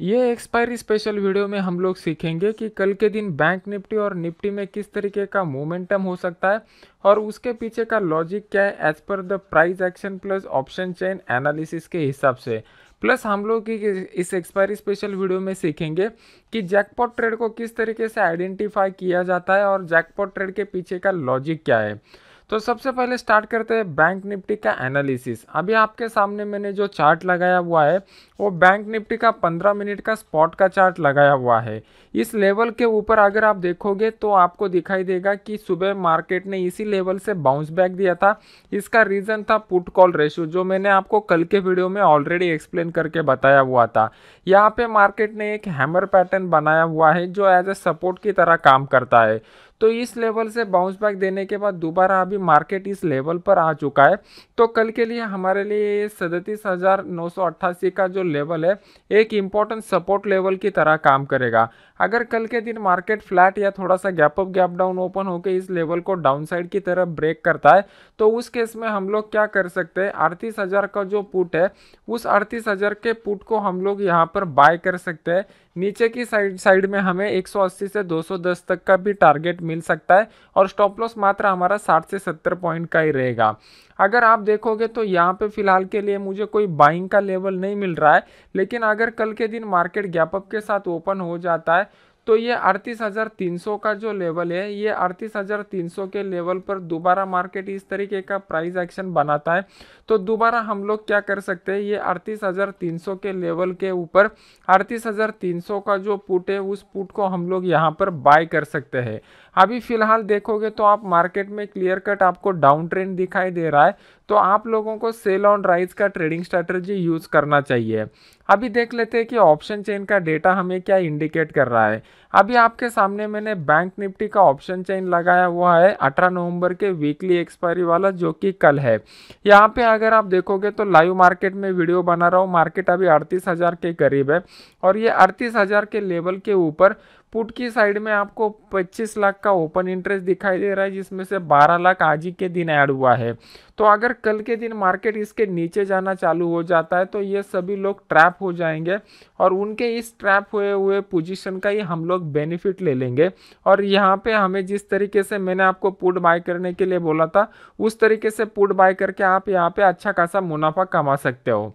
ये expiry special video में हम लोग सीखेंगे कि कल के दिन बैंक निफ्टी और निफ्टी में किस तरीके का मोमेंटम हो सकता है और उसके पीछे का लॉजिक क्या है as per the price action plus option chain analysis के हिसाब से प्लस हम लोग की इस एक्सपायरी स्पेशल वीडियो में सीखेंगे कि जैकपॉट ट्रेड को किस तरीके से आइडेंटिफाई किया जाता है और जैकपॉट ट्रेड के पीछे का लॉजिक क्या है तो सबसे पहले स्टार्ट करते हैं बैंक निफ्टी का एनालिसिस अभी आपके सामने मैंने जो चार्ट लगाया हुआ है वो बैंक निफ्टी का 15 मिनट का स्पॉट का चार्ट लगाया हुआ है इस लेवल के ऊपर अगर आप देखोगे तो आपको दिखाई देगा कि सुबह मार्केट ने इसी लेवल से बाउंस बैक दिया था इसका रीज़न था पुट कॉल रेशो जो मैंने आपको कल के वीडियो में ऑलरेडी एक्सप्लेन करके बताया हुआ था यहाँ पे मार्केट ने एक हैमर पैटर्न बनाया हुआ है जो एज ए सपोर्ट की तरह काम करता है तो इस लेवल से बाउंस बैक देने के बाद दोबारा अभी मार्केट इस लेवल पर आ चुका है तो कल के लिए हमारे लिए सदतीस हज़ार नौ सौ अट्ठासी का जो लेवल है एक इम्पॉर्टेंट सपोर्ट लेवल की तरह काम करेगा अगर कल के दिन मार्केट फ्लैट या थोड़ा सा gap up gap down open होकर इस लेवल को डाउन साइड की तरफ ब्रेक करता है तो उस केस में हम लोग क्या कर सकते हैं अड़तीस हज़ार का जो पुट है उस अड़तीस हज़ार के पुट को हम लोग यहाँ पर बाय कर सकते हैं नीचे की साइड साइड में हमें 180 से 210 तक का भी टारगेट मिल सकता है और स्टॉप लॉस मात्र हमारा साठ से सत्तर पॉइंट का ही रहेगा अगर आप देखोगे तो यहाँ पे फिलहाल के लिए मुझे कोई बाइंग का लेवल नहीं मिल रहा है लेकिन अगर कल के दिन मार्केट गैपअप के साथ ओपन हो जाता है तो ये अड़तीस हज़ार तीन सौ का जो लेवल है ये अड़तीस हज़ार तीन सौ के लेवल पर दोबारा मार्केट इस तरीके का प्राइस एक्शन बनाता है तो दोबारा हम लोग क्या कर सकते हैं ये अड़तीस हज़ार तीन सौ के लेवल के ऊपर अड़तीस हज़ार तीन सौ का जो पुट है उस पुट को हम लोग यहाँ पर बाय कर सकते हैं अभी फ़िलहाल देखोगे तो आप मार्केट में क्लियर कट आपको डाउन ट्रेंड दिखाई दे रहा है तो आप लोगों को सेल ऑन राइज का ट्रेडिंग स्ट्रैटेजी यूज़ करना चाहिए अभी देख लेते हैं कि ऑप्शन चेन का डेटा हमें क्या इंडिकेट कर रहा है अभी आपके सामने मैंने बैंक निफ्टी का ऑप्शन चेन लगाया हुआ है 18 नवंबर के वीकली एक्सपायरी वाला जो कि कल है यहाँ पे अगर आप देखोगे तो लाइव मार्केट में वीडियो बना रहा हूँ मार्केट अभी अड़तीस के करीब है और ये अड़तीस के लेवल के ऊपर पुट की साइड में आपको 25 लाख का ओपन इंटरेस्ट दिखाई दे रहा है जिसमें से 12 लाख आज ही के दिन ऐड हुआ है तो अगर कल के दिन मार्केट इसके नीचे जाना चालू हो जाता है तो ये सभी लोग ट्रैप हो जाएंगे और उनके इस ट्रैप हुए हुए पोजीशन का ही हम लोग बेनिफिट ले लेंगे और यहाँ पे हमें जिस तरीके से मैंने आपको पुट बाय करने के लिए बोला था उस तरीके से पुट बाय करके आप यहाँ पे अच्छा खासा मुनाफा कमा सकते हो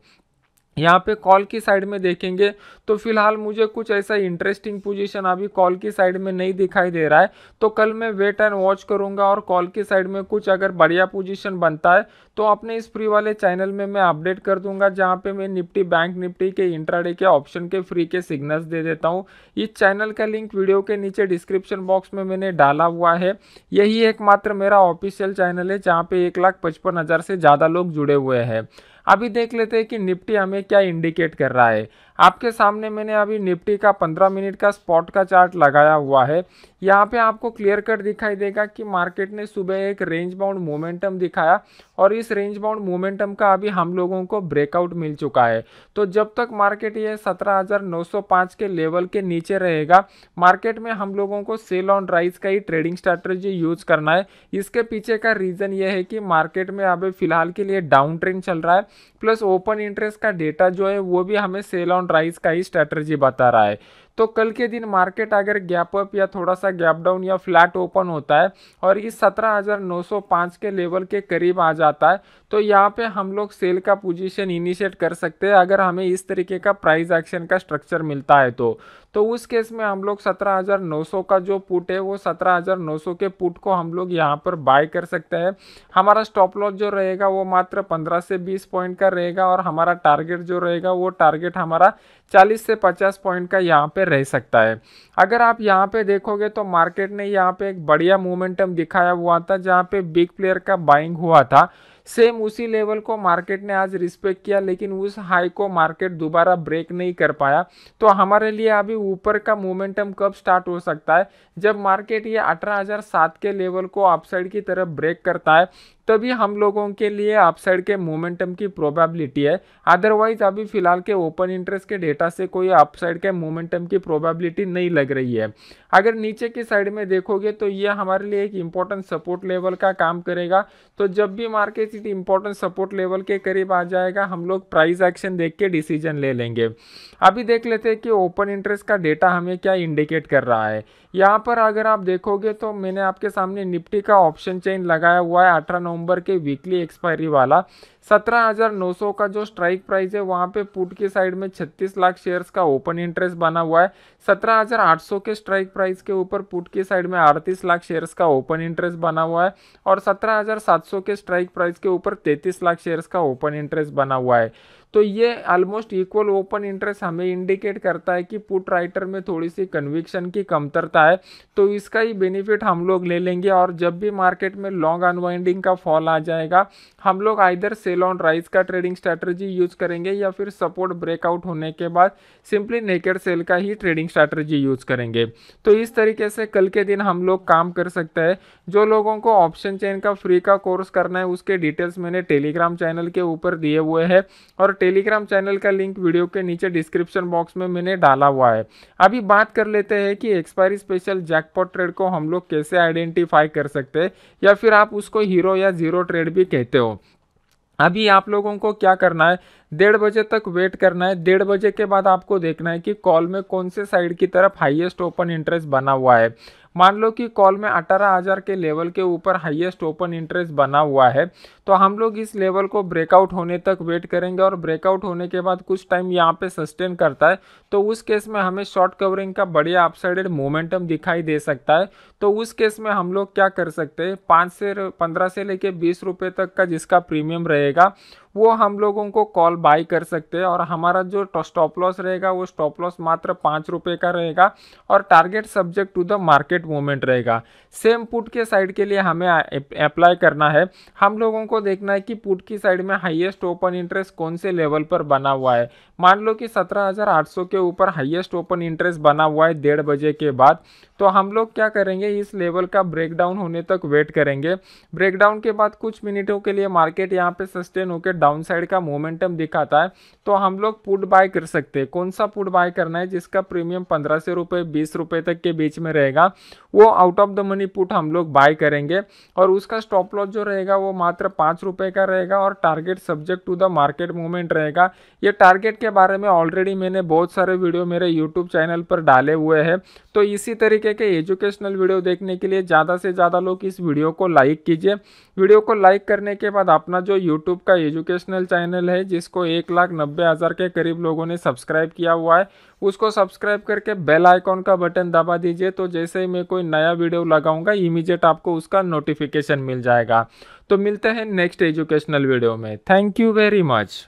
यहाँ पे कॉल की साइड में देखेंगे तो फिलहाल मुझे कुछ ऐसा इंटरेस्टिंग पोजीशन अभी कॉल की साइड में नहीं दिखाई दे रहा है तो कल मैं वेट एंड वॉच करूँगा और कॉल की साइड में कुछ अगर बढ़िया पोजीशन बनता है तो अपने इस फ्री वाले चैनल में मैं अपडेट कर दूंगा जहाँ पे मैं निफ्टी बैंक निफ्टी के इंट्राडे के ऑप्शन के फ्री के सिग्नल्स दे देता हूँ इस चैनल का लिंक वीडियो के नीचे डिस्क्रिप्शन बॉक्स में मैंने डाला हुआ है यही एकमात्र मेरा ऑफिशियल चैनल है जहाँ पे एक लाख पचपन हज़ार से ज़्यादा लोग जुड़े हुए हैं अभी देख लेते हैं कि निफ्टी हमें क्या इंडिकेट कर रहा है आपके सामने मैंने अभी निफ्टी का 15 मिनट का स्पॉट का चार्ट लगाया हुआ है यहाँ पे आपको क्लियर कट दिखाई देगा कि मार्केट ने सुबह एक रेंज बाउंड मोमेंटम दिखाया और इस रेंज बाउंड मोमेंटम का अभी हम लोगों को ब्रेकआउट मिल चुका है तो जब तक मार्केट ये 17,905 के लेवल के नीचे रहेगा मार्केट में हम लोगों को सेल ऑन राइज का ही ट्रेडिंग स्ट्रेटजी यूज करना है इसके पीछे का रीज़न ये है कि मार्केट में अभी फिलहाल के लिए डाउन ट्रेंड चल रहा है प्लस ओपन इंटरेस्ट का डेटा जो है वो भी हमें सेल ऑन राइज का ही स्ट्रेटर्जी बता रहा है तो कल के दिन मार्केट अगर गैप अप या थोड़ा सा गैप डाउन या फ्लैट ओपन होता है और ये 17,905 के लेवल के करीब आ जाता है तो यहाँ पे हम लोग सेल का पोजीशन इनिशिएट कर सकते हैं अगर हमें इस तरीके का प्राइस एक्शन का स्ट्रक्चर मिलता है तो तो उस केस में हम लोग 17,900 का जो पुट है वो 17,900 के पुट को हम लोग यहाँ पर बाय कर सकते हैं हमारा स्टॉप लॉस जो रहेगा वो मात्र 15 से 20 पॉइंट का रहेगा और हमारा टारगेट जो रहेगा वो टारगेट हमारा 40 से 50 पॉइंट का यहाँ पे रह सकता है अगर आप यहाँ पे देखोगे तो मार्केट ने यहाँ पे एक बढ़िया मोमेंटम दिखाया हुआ था जहाँ पे बिग प्लेयर का बाइंग हुआ था सेम उसी लेवल को मार्केट ने आज रिस्पेक्ट किया लेकिन उस हाई को मार्केट दोबारा ब्रेक नहीं कर पाया तो हमारे लिए अभी ऊपर का मोमेंटम कब स्टार्ट हो सकता है जब मार्केट ये अठारह के लेवल को अपसाइड की तरफ ब्रेक करता है तभी हम लोगों के लिए अपसाइड के मोमेंटम की प्रोबेबिलिटी है अदरवाइज अभी फिलहाल के ओपन इंटरेस्ट के डेटा से कोई अपसाइड के मोमेंटम की प्रोबेबिलिटी नहीं लग रही है अगर नीचे की साइड में देखोगे तो ये हमारे लिए एक इम्पोर्टेंट सपोर्ट लेवल का काम करेगा तो जब भी मार्केट इस सपोर्ट लेवल के करीब आ जाएगा हम लोग प्राइस एक्शन देख के डिसीजन ले लेंगे अभी देख लेते हैं कि ओपन इंटरेस्ट का डेटा हमें क्या इंडिकेट कर रहा है यहाँ पर अगर आप देखोगे तो मैंने आपके सामने निफ्टी का ऑप्शन चेन लगाया हुआ है अठारह नवंबर के वीकली एक्सपायरी वाला 17,900 का जो स्ट्राइक प्राइस है वहाँ पे पुट की साइड में 36 लाख शेयर्स का ओपन इंटरेस्ट बना हुआ है 17,800 के स्ट्राइक प्राइस के ऊपर पुट की साइड में 38 लाख शेयर्स का ओपन इंटरेस्ट बना हुआ है और 17,700 के स्ट्राइक प्राइस के ऊपर 33 लाख शेयर्स का ओपन इंटरेस्ट बना हुआ है तो ये ऑलमोस्ट इक्वल ओपन इंटरेस्ट हमें इंडिकेट करता है कि पुट राइटर में थोड़ी सी कन्विक्शन की कमतरता है तो इसका ही बेनिफिट हम लोग ले लेंगे और जब भी मार्केट में लॉन्ग अनवाइंडिंग का फॉल आ जाएगा हम लोग आइधर सेल ऑन राइज का ट्रेडिंग स्ट्रैटर्जी यूज करेंगे या फिर सपोर्ट ब्रेकआउट होने के बाद सिंपली नेकेड सेल का ही ट्रेडिंग स्ट्रैटर्जी यूज करेंगे तो इस तरीके से कल के दिन हम लोग काम कर सकते हैं जो लोगों को ऑप्शन चेन का फ्री का कोर्स करना है उसके डिटेल्स मैंने टेलीग्राम चैनल के ऊपर दिए हुए हैं और टेलीग्राम चैनल का लिंक वीडियो के नीचे डिस्क्रिप्शन बॉक्स में मैंने डाला हुआ है अभी बात कर लेते हैं कि एक्सपायरी स्पेशल जैकपॉट ट्रेड को हम लोग कैसे आइडेंटिफाई कर सकते हैं या फिर आप उसको हीरो या जीरो ट्रेड भी कहते हो अभी आप लोगों को क्या करना है डेढ़ बजे तक वेट करना है डेढ़ बजे के बाद आपको देखना है कि कॉल में कौन से साइड की तरफ हाईएस्ट ओपन इंटरेस्ट बना हुआ है मान लो कि कॉल में अठारह हज़ार के लेवल के ऊपर हाईएस्ट ओपन इंटरेस्ट बना हुआ है तो हम लोग इस लेवल को ब्रेकआउट होने तक वेट करेंगे और ब्रेकआउट होने के बाद कुछ टाइम यहाँ पे सस्टेन करता है तो उस केस में हमें शॉर्ट कवरिंग का बढ़िया अपसाइडेड मोमेंटम दिखाई दे सकता है तो उस केस में हम लोग क्या कर सकते हैं पाँच से पंद्रह से लेके बीस रुपये तक का जिसका प्रीमियम रहेगा वो हम लोगों को कॉल बाय कर सकते हैं और हमारा जो स्टॉप लॉस रहेगा वो स्टॉप लॉस मात्र पाँच रुपये का रहेगा और target subject to the market movement रहेगा सेम पुट के साइड के लिए हमें अप्लाई करना है हम लोगों को देखना है कि पुट की साइड में हाईएस्ट ओपन इंटरेस्ट कौन से लेवल पर बना हुआ है मान लो कि सत्रह के ऊपर हाइएस्ट ओपन इंटरेस्ट बना हुआ है डेढ़ बजे के बाद तो हम लोग क्या करेंगे इस लेवल का ब्रेकडाउन होने तक वेट करेंगे ब्रेकडाउन के बाद कुछ मिनटों के लिए मार्केट यहाँ पे सस्टेन होकर डाउन साइड का मोमेंटम दिखाता है तो हम लोग पुट बाय कर सकते हैं कौन सा पुट बाय करना है जिसका प्रीमियम पंद्रह सौ रुपये बीस रुपये तक के बीच में रहेगा वो out of the money put हम लोग बाय करेंगे और उसका स्टॉप लॉस जो रहेगा वो मात्र पाँच रुपये का रहेगा और target subject to the market movement रहेगा ये टारगेट के बारे में ऑलरेडी मैंने बहुत सारे वीडियो मेरे यूट्यूब चैनल पर डाले हुए हैं तो इसी तरीके तरीके के एजुकेशनल वीडियो देखने के लिए ज़्यादा से ज़्यादा लोग इस वीडियो को लाइक कीजिए वीडियो को लाइक करने के बाद अपना जो यूट्यूब का एजुकेशनल चैनल है जिसको एक लाख नब्बे हज़ार के करीब लोगों ने सब्सक्राइब किया हुआ है उसको सब्सक्राइब करके बेल आइकॉन का बटन दबा दीजिए तो जैसे ही मैं कोई नया वीडियो लगाऊंगा इमीजिएट आपको उसका नोटिफिकेशन मिल जाएगा तो मिलते हैं नेक्स्ट एजुकेशनल वीडियो में थैंक यू वेरी मच